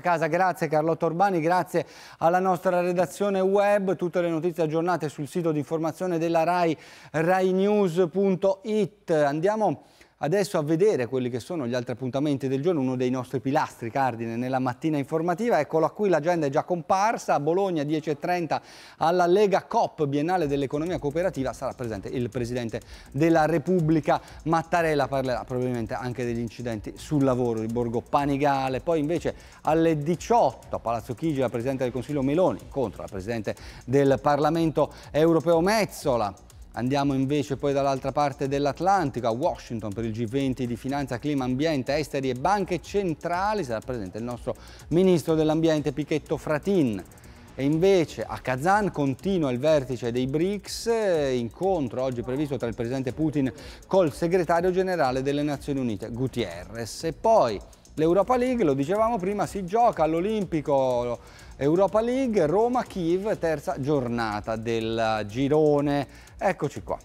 casa. Grazie Carlotto Orbani, grazie alla nostra redazione web. Tutte le notizie aggiornate sul sito di informazione della RAI, rainews.it. Andiamo adesso a vedere quelli che sono gli altri appuntamenti del giorno, uno dei nostri pilastri cardine nella mattina informativa, eccolo a cui l'agenda è già comparsa, a Bologna 10.30 alla Lega COP Biennale dell'Economia Cooperativa sarà presente il Presidente della Repubblica Mattarella, parlerà probabilmente anche degli incidenti sul lavoro di Borgo Panigale, poi invece alle 18 a Palazzo Chigi la Presidente del Consiglio Meloni incontra la Presidente del Parlamento Europeo Mezzola, Andiamo invece poi dall'altra parte dell'Atlantico, a Washington, per il G20 di Finanza, Clima, Ambiente, Esteri e Banche Centrali. Sarà presente il nostro Ministro dell'Ambiente Pichetto Fratin. E invece a Kazan continua il vertice dei BRICS, eh, incontro oggi previsto tra il presidente Putin col segretario generale delle Nazioni Unite, Gutierrez. E poi l'Europa League, lo dicevamo prima, si gioca all'Olimpico Europa League, Roma-Kiev, terza giornata del girone. Eccoci qua.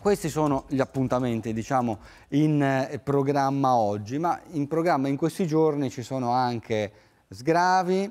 Questi sono gli appuntamenti, diciamo, in eh, programma oggi, ma in programma in questi giorni ci sono anche sgravi,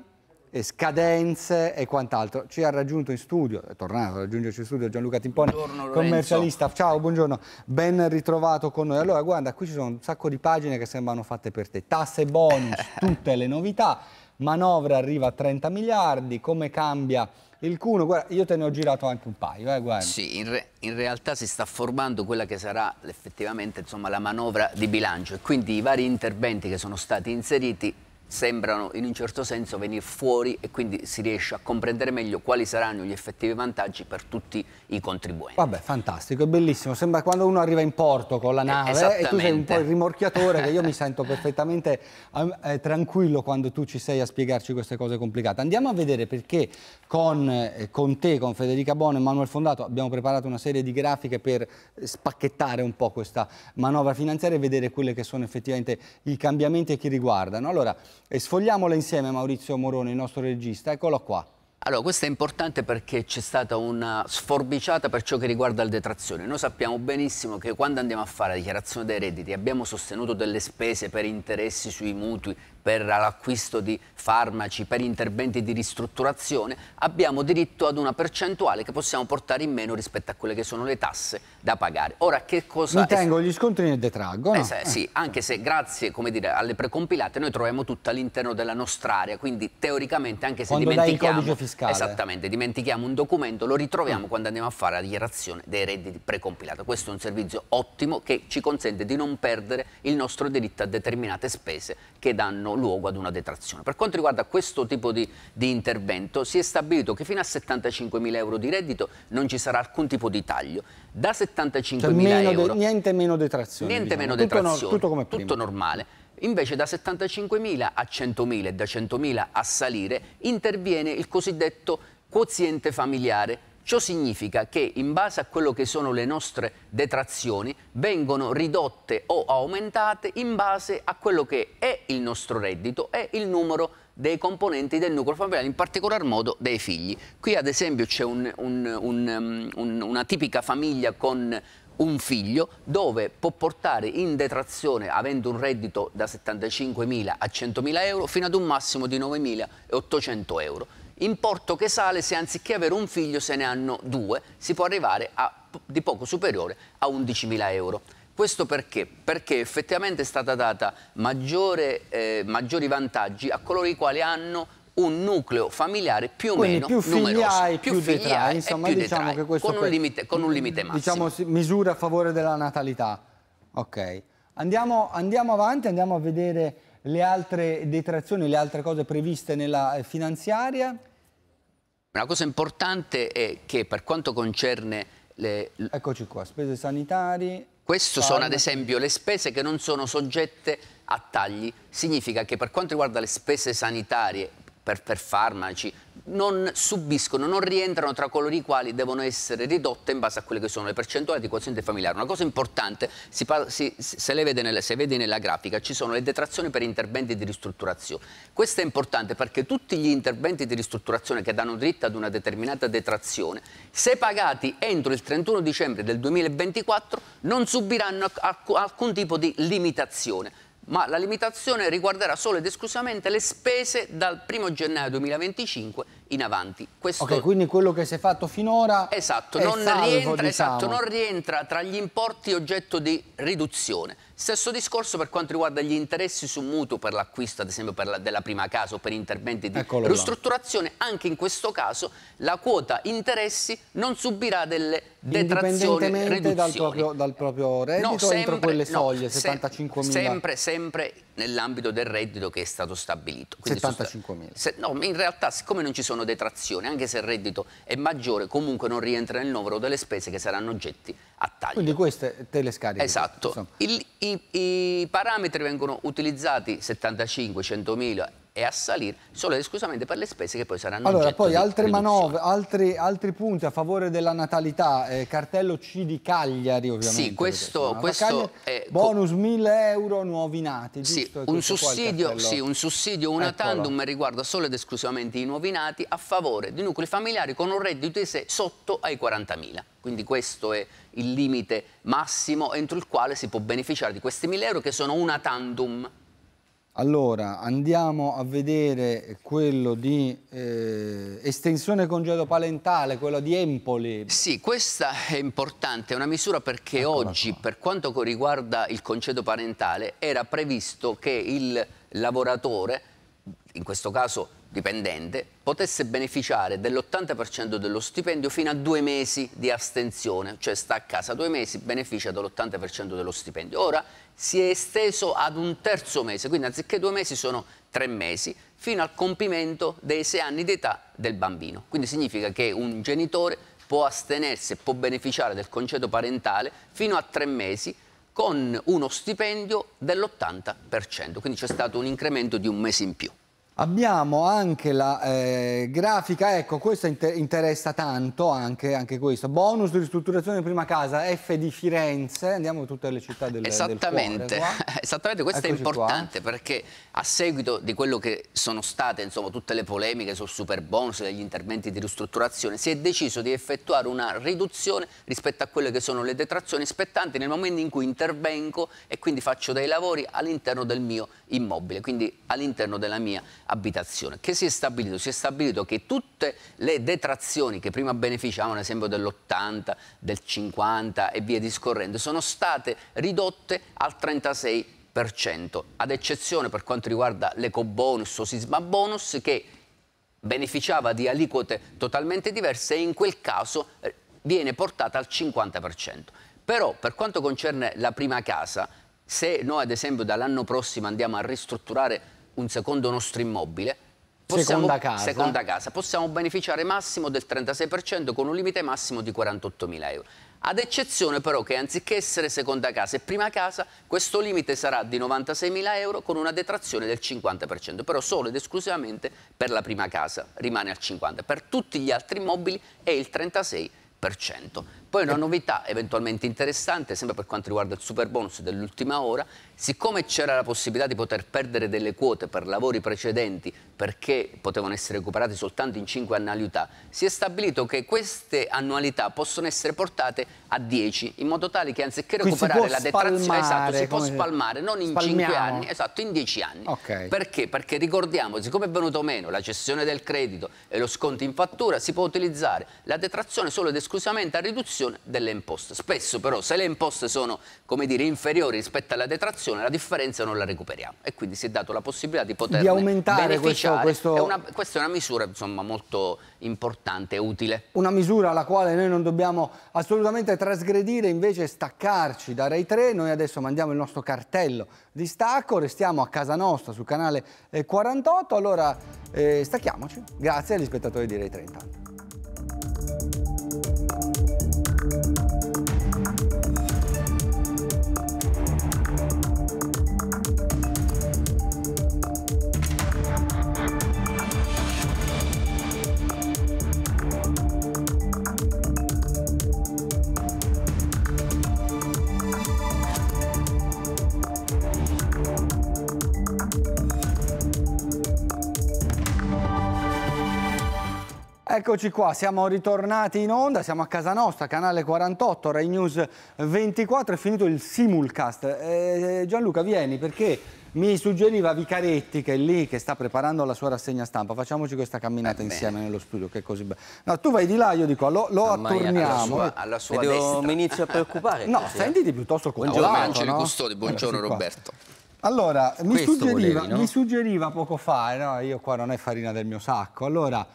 e scadenze e quant'altro. Ci ha raggiunto in studio, è tornato a raggiungerci in studio Gianluca Timpone, commercialista. Ciao, buongiorno, ben ritrovato con noi. Allora, guarda, qui ci sono un sacco di pagine che sembrano fatte per te. Tasse bonus, tutte le novità, manovra arriva a 30 miliardi, come cambia il Cuno, guarda, io te ne ho girato anche un paio, eh, guarda. Sì, in, re, in, realtà si sta formando quella che sarà effettivamente insomma, la manovra di bilancio e quindi i vari interventi che sono stati inseriti sembrano in un certo senso venire fuori e quindi si riesce a comprendere meglio quali saranno gli effettivi vantaggi per tutti i contribuenti. Vabbè, fantastico, è bellissimo. Sembra quando uno arriva in porto con la eh, nave eh, e tu sei un po' il rimorchiatore che io mi sento perfettamente eh, tranquillo quando tu ci sei a spiegarci queste cose complicate. Andiamo a vedere perché con, eh, con te, con Federica Bono e Manuel Fondato abbiamo preparato una serie di grafiche per eh, spacchettare un po' questa manovra finanziaria e vedere quelli che sono effettivamente i cambiamenti e chi riguardano. Allora, e sfogliamola insieme Maurizio Moroni, il nostro regista, eccolo qua. Allora, questo è importante perché c'è stata una sforbiciata per ciò che riguarda le detrazione. Noi sappiamo benissimo che quando andiamo a fare la dichiarazione dei redditi abbiamo sostenuto delle spese per interessi sui mutui, per l'acquisto di farmaci, per interventi di ristrutturazione, abbiamo diritto ad una percentuale che possiamo portare in meno rispetto a quelle che sono le tasse da pagare. Ora, che cosa... Mi tengo gli scontri ne detraggo, no? eh, sì, eh. anche se grazie, dire, alle precompilate noi troviamo tutto all'interno della nostra area, quindi teoricamente anche se quando dimentichiamo... il codice fiscale. Esattamente, dimentichiamo un documento, lo ritroviamo mm. quando andiamo a fare la dichiarazione dei redditi precompilati. Questo è un servizio ottimo che ci consente di non perdere il nostro diritto a determinate spese che danno luogo ad una detrazione. Per quanto riguarda questo tipo di, di intervento, si è stabilito che fino a 75.000 euro di reddito non ci sarà alcun tipo di taglio da 75.000 cioè euro. De, niente meno detrazione. Niente diciamo. meno tutto no, tutto, come prima. tutto normale. Invece da 75.000 a 100.000 e da 100.000 a salire interviene il cosiddetto quoziente familiare. Ciò significa che in base a quello che sono le nostre detrazioni vengono ridotte o aumentate in base a quello che è il nostro reddito e il numero di dei componenti del nucleo familiare, in particolar modo dei figli. Qui ad esempio c'è un, un, un, um, una tipica famiglia con un figlio dove può portare in detrazione, avendo un reddito da 75.000 a 100.000 euro, fino ad un massimo di 9.800 euro. Importo che sale se anziché avere un figlio se ne hanno due, si può arrivare a, di poco superiore a 11.000 euro. Questo perché? Perché effettivamente è stata data maggiore, eh, maggiori vantaggi a coloro i quali hanno un nucleo familiare più o Quindi meno più numeroso, più, più detrai, insomma più diciamo detrai, che questo con un, limite, con un limite massimo. Diciamo misure a favore della natalità. Ok. Andiamo, andiamo avanti, andiamo a vedere le altre detrazioni, le altre cose previste nella eh, finanziaria. Una cosa importante è che per quanto concerne le... Eccoci qua, spese sanitarie, questo sono ad esempio le spese che non sono soggette a tagli. Significa che per quanto riguarda le spese sanitarie per, per farmaci, non subiscono, non rientrano tra coloro i quali devono essere ridotte in base a quelle che sono le percentuali di quoziente familiare. Una cosa importante, si, si, se, vede nella, se vedi nella grafica, ci sono le detrazioni per interventi di ristrutturazione. Questo è importante perché tutti gli interventi di ristrutturazione che danno diritto ad una determinata detrazione, se pagati entro il 31 dicembre del 2024, non subiranno alcun tipo di limitazione ma la limitazione riguarderà solo ed esclusivamente le spese dal 1 gennaio 2025 in avanti. Questo... Ok, quindi quello che si è fatto finora esatto, è non salvo, rientra, esatto, diciamo. esatto, non rientra tra gli importi oggetto di riduzione Stesso discorso per quanto riguarda gli interessi su mutuo per l'acquisto, ad esempio per la, della prima casa o per interventi di Eccolo ristrutturazione, là. anche in questo caso la quota interessi non subirà delle detrazioni riduzioni. Dal proprio, dal proprio reddito no, sempre, entro quelle soglie, no, 75 se, sempre, sempre nell'ambito del reddito che è stato stabilito. 75.000. No, in realtà siccome non ci sono detrazioni, anche se il reddito è maggiore, comunque non rientra nel numero delle spese che saranno oggetti a taglio. Quindi queste te le scariche. Esatto. Il, i, i parametri vengono utilizzati 75, 100.000 e a salire solo ed esclusivamente per le spese che poi saranno allora, poi altre manovre, altri, altri, punti a favore della natalità, eh, cartello C di Cagliari ovviamente. Sì, questo, questo è... Bonus 1000 euro nuovi nati, giusto? Sì, un sussidio, sì, un sussidio, una Eccolo. tandem riguarda solo ed esclusivamente i nuovi nati a favore di nuclei familiari con un reddito di sé sotto ai 40.000. Quindi questo è il limite massimo entro il quale si può beneficiare di questi 1.000 euro che sono una tandem allora, andiamo a vedere quello di eh, estensione congedo palentale, quello di Empoli. Sì, questa è importante, è una misura perché Eccola oggi, qua. per quanto riguarda il congedo parentale, era previsto che il lavoratore, in questo caso dipendente potesse beneficiare dell'80% dello stipendio fino a due mesi di astensione, cioè sta a casa due mesi, beneficia dell'80% dello stipendio. Ora si è esteso ad un terzo mese, quindi anziché due mesi sono tre mesi, fino al compimento dei sei anni d'età del bambino. Quindi significa che un genitore può astenersi e può beneficiare del parentale fino a tre mesi con uno stipendio dell'80%, quindi c'è stato un incremento di un mese in più. Abbiamo anche la eh, grafica, ecco, questa inter interessa tanto anche, anche questo. Bonus di ristrutturazione di prima casa, F di Firenze, andiamo in tutte le città del, Esattamente. Del cuore, Esattamente, questo Eccoci è importante qua. perché a seguito di quello che sono state insomma, tutte le polemiche sul super bonus e degli interventi di ristrutturazione, si è deciso di effettuare una riduzione rispetto a quelle che sono le detrazioni spettanti nel momento in cui intervengo e quindi faccio dei lavori all'interno del mio immobile, quindi all'interno della mia abitazione. Che si è stabilito? Si è stabilito che tutte le detrazioni che prima beneficiavano, ad esempio dell'80, del 50 e via discorrendo, sono state ridotte al 36%, ad eccezione per quanto riguarda l'ecobonus o sisma bonus che beneficiava di aliquote totalmente diverse e in quel caso eh, viene portata al 50%. Però per quanto concerne la prima casa, se noi ad esempio dall'anno prossimo andiamo a ristrutturare un secondo nostro immobile, possiamo, seconda, casa. seconda casa, possiamo beneficiare massimo del 36% con un limite massimo di 48.000 euro. Ad eccezione però che anziché essere seconda casa e prima casa, questo limite sarà di 96.000 euro con una detrazione del 50%, però solo ed esclusivamente per la prima casa rimane al 50%, per tutti gli altri immobili è il 36%. Poi una novità eventualmente interessante, sempre per quanto riguarda il super bonus dell'ultima ora, siccome c'era la possibilità di poter perdere delle quote per lavori precedenti perché potevano essere recuperati soltanto in 5 annualità, si è stabilito che queste annualità possono essere portate a 10, in modo tale che anziché recuperare la detrazione, esatto, si può spalmare, non in spalmiamo. 5 anni, esatto, in 10 anni. Okay. Perché? Perché ricordiamo, siccome è venuto meno la cessione del credito e lo sconto in fattura, si può utilizzare la detrazione solo ed esclusivamente a riduzione detrazione delle imposte. Spesso però se le imposte sono come dire, inferiori rispetto alla detrazione la differenza non la recuperiamo e quindi si è dato la possibilità di poter beneficiare. Questo, questo... È una, questa è una misura insomma, molto importante e utile. Una misura alla quale noi non dobbiamo assolutamente trasgredire, invece staccarci da Rai 3. Noi adesso mandiamo il nostro cartello di stacco, restiamo a casa nostra sul canale 48. Eh, allora eh, stacchiamoci. Grazie agli spettatori di Rai 30. Eccoci qua, siamo ritornati in onda, siamo a casa nostra, canale 48, Rai News 24, è finito il simulcast. Eh, eh, Gianluca, vieni perché mi suggeriva Vicaretti che è lì, che sta preparando la sua rassegna stampa. Facciamoci questa camminata eh insieme nello studio, che è così bello. No, tu vai di là, io dico, lo, lo attorniamo. Alla sua, alla sua devo, Mi inizio a preoccupare. no, così, sentiti piuttosto con Buongiorno, Angelo no? Custodi, buongiorno allora, Roberto. Allora, mi suggeriva, volevi, no? mi suggeriva, poco fa, eh, no? io qua non è farina del mio sacco, allora...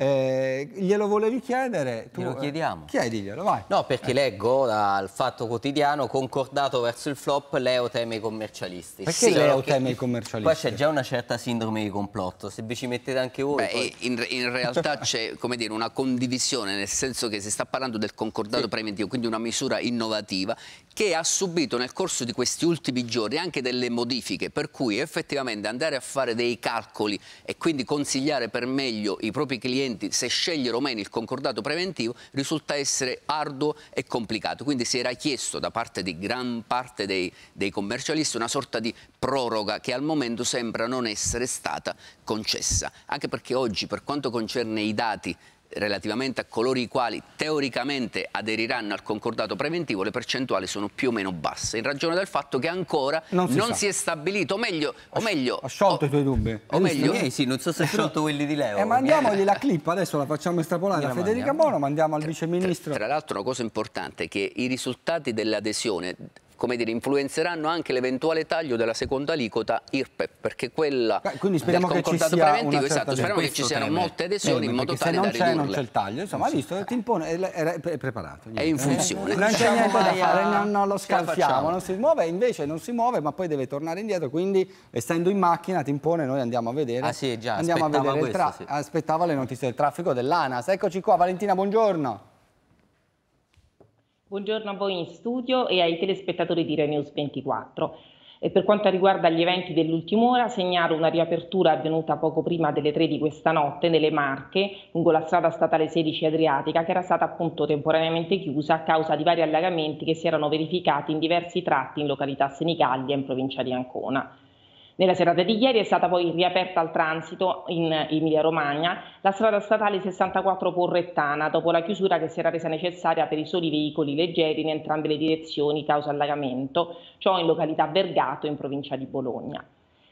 Eh, glielo volevi chiedere? Tu, glielo eh, chiediamo. Eh, chiediglielo, vai. No, perché eh. leggo dal Fatto Quotidiano, concordato verso il flop, Leo teme i commercialisti. Perché sì, Leo teme i commercialisti? Qua c'è già una certa sindrome di complotto, se vi ci mettete anche voi. Beh, poi... in, in, realtà c'è, una condivisione, nel senso che si sta parlando del concordato sì. preventivo, quindi una misura innovativa, che ha subito nel corso di questi ultimi giorni anche delle modifiche, per cui effettivamente andare a fare dei calcoli e quindi consigliare per meglio i propri clienti altrimenti se o meno il concordato preventivo risulta essere arduo e complicato. Quindi si era chiesto da parte di gran parte dei, dei commercialisti una sorta di proroga che al momento sembra non essere stata concessa. Anche perché oggi per quanto concerne i dati relativamente a coloro i quali teoricamente aderiranno al concordato preventivo le percentuali sono più o meno basse in ragione del fatto che ancora non si, non si è stabilito o meglio ho, o meglio ho sciolto ho, i tuoi dubbi o meglio miei, eh, sì, non so se ho eh, sciolto quelli di Leo eh, mandiamogli eh. la clip adesso la facciamo estrapolare a Federica Bono mandiamo al viceministro tra, tra l'altro una cosa importante è che i risultati dell'adesione come dire, influenzeranno anche l'eventuale taglio della seconda aliquota IRPEF, perché quella Quindi speriamo del concordato che preventivo, esatto, speriamo che ci siano teme. molte adesioni teme, in modo tale da ridurle. Se non c'è il taglio, insomma, hai visto, ti impone, è, eh, è preparato. Niente. È in funzione. Non c'è niente da fare, non, non lo scalfiamo, non si muove, invece non si muove, ma poi deve tornare indietro, quindi essendo in macchina ti impone, noi andiamo a vedere. Ah sì, già, andiamo a vedere questo, sì. aspettava le notizie del traffico dell'ANAS. Eccoci qua, Valentina, buongiorno. Buongiorno a voi in studio e ai telespettatori di Renews 24. E per quanto riguarda gli eventi dell'ultima ora, segnalo una riapertura avvenuta poco prima delle 3 di questa notte nelle Marche, lungo la strada statale 16 Adriatica, che era stata appunto temporaneamente chiusa a causa di vari allagamenti che si erano verificati in diversi tratti in località Senigallia in provincia di Ancona. Nella serata di ieri è stata poi riaperta al transito in Emilia-Romagna la strada statale 64 Porrettana dopo la chiusura che si era resa necessaria per i soli veicoli leggeri in entrambe le direzioni causa allagamento, ciò in località Vergato in provincia di Bologna.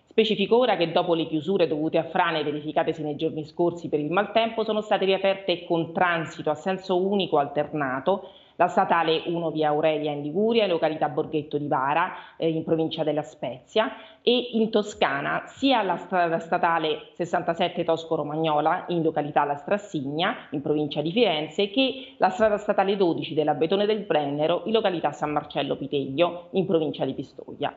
Specifico ora che dopo le chiusure dovute a frane verificatesi nei giorni scorsi per il maltempo sono state riaperte con transito a senso unico alternato la statale 1 via Aurelia in Liguria, in località Borghetto di Vara eh, in provincia della Spezia e in Toscana sia la, statale 67 Tosco-Romagnola in località La Strassigna in provincia di Firenze che la strada statale 12 della Betone del Brennero in località San Marcello Piteglio in provincia di Pistoia.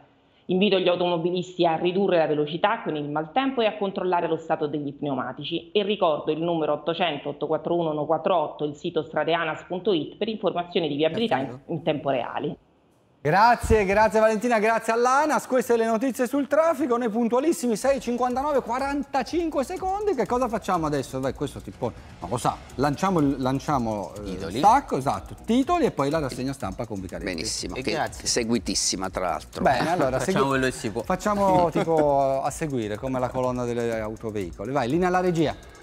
Invito gli automobilisti a ridurre la velocità con il maltempo e a controllare lo stato degli pneumatici e ricordo il numero 800 841 148, il sito stradeanas.it per informazioni di viabilità in, in tempo reale. Grazie, grazie Valentina, grazie all'ANAS. Queste le notizie sul traffico, noi puntualissimi 6.59, 45 secondi. Che cosa facciamo adesso? Beh, questo ti No, lo sa, lanciamo, lanciamo eh, il stacco, esatto, titoli e poi la rassegna stampa con Vicaretti. Benissimo, e grazie. seguitissima tra l'altro. Bene, allora facciamo quello che si può. Facciamo tipo a seguire, come la colonna delle autoveicoli. Vai, linea alla regia.